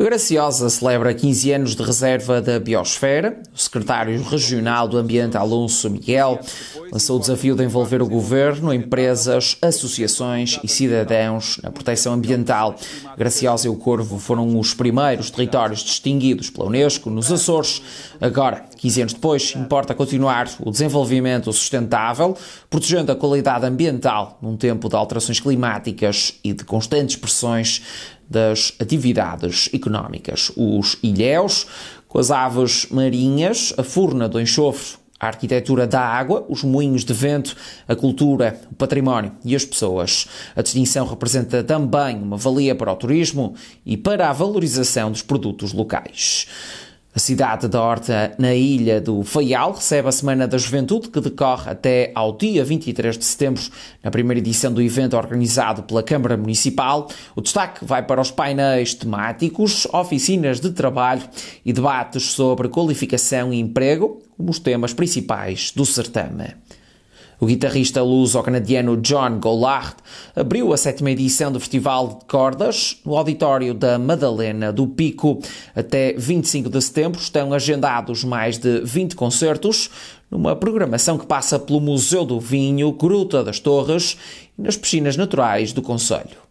Graciosa celebra 15 anos de reserva da biosfera. O secretário regional do Ambiente, Alonso Miguel, lançou o desafio de envolver o governo, empresas, associações e cidadãos na proteção ambiental. Graciosa e o Corvo foram os primeiros territórios distinguidos pela Unesco nos Açores. Agora, 15 anos depois, importa continuar o desenvolvimento sustentável, protegendo a qualidade ambiental num tempo de alterações climáticas e de constantes pressões das atividades económicas, os ilhéus, com as aves marinhas, a furna do enxofre, a arquitetura da água, os moinhos de vento, a cultura, o património e as pessoas. A distinção representa também uma valia para o turismo e para a valorização dos produtos locais cidade da Horta, na ilha do Faial, recebe a Semana da Juventude, que decorre até ao dia 23 de setembro, na primeira edição do evento organizado pela Câmara Municipal. O destaque vai para os painéis temáticos, oficinas de trabalho e debates sobre qualificação e emprego, como os temas principais do certame. O guitarrista luso-canadiano John Gollard abriu a sétima edição do Festival de Cordas no auditório da Madalena do Pico. Até 25 de setembro estão agendados mais de 20 concertos, numa programação que passa pelo Museu do Vinho, Gruta das Torres e nas piscinas naturais do Conselho.